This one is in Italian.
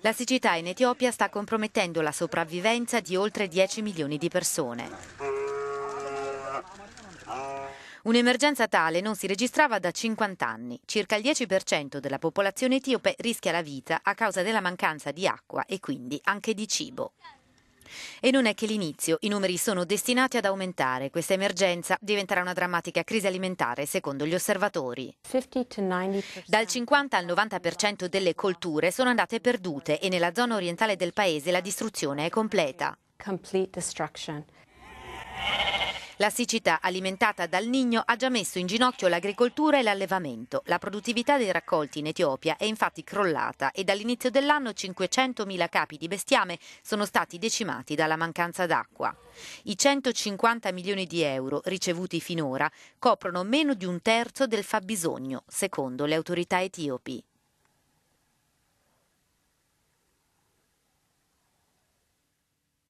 La siccità in Etiopia sta compromettendo la sopravvivenza di oltre 10 milioni di persone. Un'emergenza tale non si registrava da 50 anni. Circa il 10% della popolazione etiope rischia la vita a causa della mancanza di acqua e quindi anche di cibo. E non è che l'inizio, i numeri sono destinati ad aumentare. Questa emergenza diventerà una drammatica crisi alimentare secondo gli osservatori. Dal 50 al 90% delle colture sono andate perdute e nella zona orientale del paese la distruzione è completa. La siccità alimentata dal Nigno ha già messo in ginocchio l'agricoltura e l'allevamento. La produttività dei raccolti in Etiopia è infatti crollata e dall'inizio dell'anno 500.000 capi di bestiame sono stati decimati dalla mancanza d'acqua. I 150 milioni di euro ricevuti finora coprono meno di un terzo del fabbisogno, secondo le autorità etiopi.